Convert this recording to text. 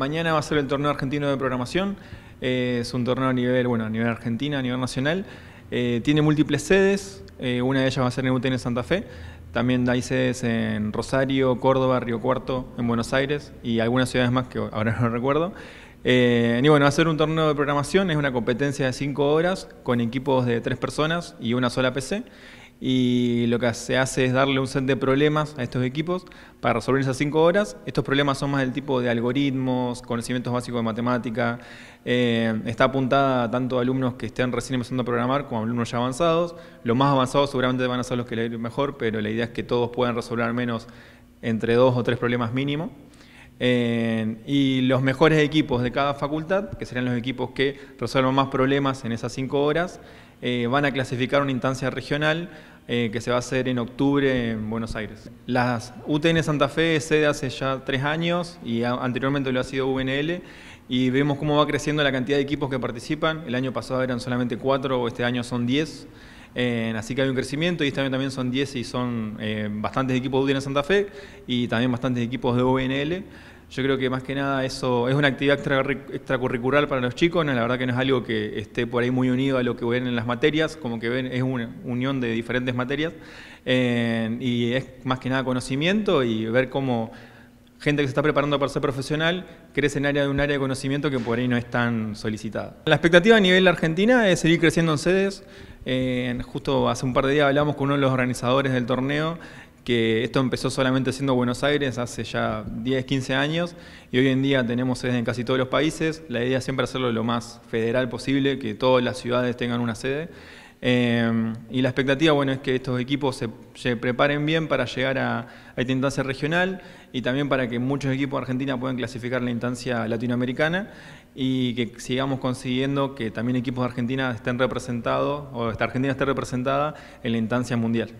Mañana va a ser el torneo argentino de programación. Eh, es un torneo a nivel, bueno, a nivel argentino, a nivel nacional. Eh, tiene múltiples sedes. Eh, una de ellas va a ser en UTN Santa Fe. También hay sedes en Rosario, Córdoba, Río Cuarto, en Buenos Aires y algunas ciudades más que ahora no recuerdo. y bueno, va a ser un torneo de programación, es una competencia de cinco horas con equipos de tres personas y una sola PC y lo que se hace es darle un set de problemas a estos equipos para resolver esas cinco horas. Estos problemas son más del tipo de algoritmos, conocimientos básicos de matemática. Eh, está apuntada tanto a alumnos que estén recién empezando a programar como a alumnos ya avanzados. Los más avanzados seguramente van a ser los que le mejor, pero la idea es que todos puedan resolver al menos entre dos o tres problemas mínimo. Eh, y los mejores equipos de cada facultad, que serían los equipos que resuelvan más problemas en esas cinco horas, eh, van a clasificar una instancia regional eh, que se va a hacer en octubre en Buenos Aires. Las UTN Santa Fe es sede hace ya tres años y anteriormente lo ha sido UNL y vemos cómo va creciendo la cantidad de equipos que participan. El año pasado eran solamente cuatro, este año son diez. Eh, así que hay un crecimiento y este año también son 10 y son eh, bastantes equipos de UTN Santa Fe y también bastantes equipos de UNL. Yo creo que más que nada eso es una actividad extracurricular para los chicos, la verdad que no es algo que esté por ahí muy unido a lo que ven en las materias, como que ven es una unión de diferentes materias, eh, y es más que nada conocimiento y ver cómo gente que se está preparando para ser profesional crece en área de un área de conocimiento que por ahí no es tan solicitada. La expectativa a nivel de Argentina es seguir creciendo en sedes. Eh, justo hace un par de días hablamos con uno de los organizadores del torneo que esto empezó solamente siendo Buenos Aires hace ya 10, 15 años y hoy en día tenemos sedes en casi todos los países. La idea es siempre hacerlo lo más federal posible, que todas las ciudades tengan una sede. Eh, y la expectativa, bueno, es que estos equipos se, preparen bien para llegar a, a, esta instancia regional y también para que muchos equipos de Argentina puedan clasificar la instancia latinoamericana y que sigamos consiguiendo que también equipos de Argentina estén representados o esta Argentina esté representada en la instancia mundial.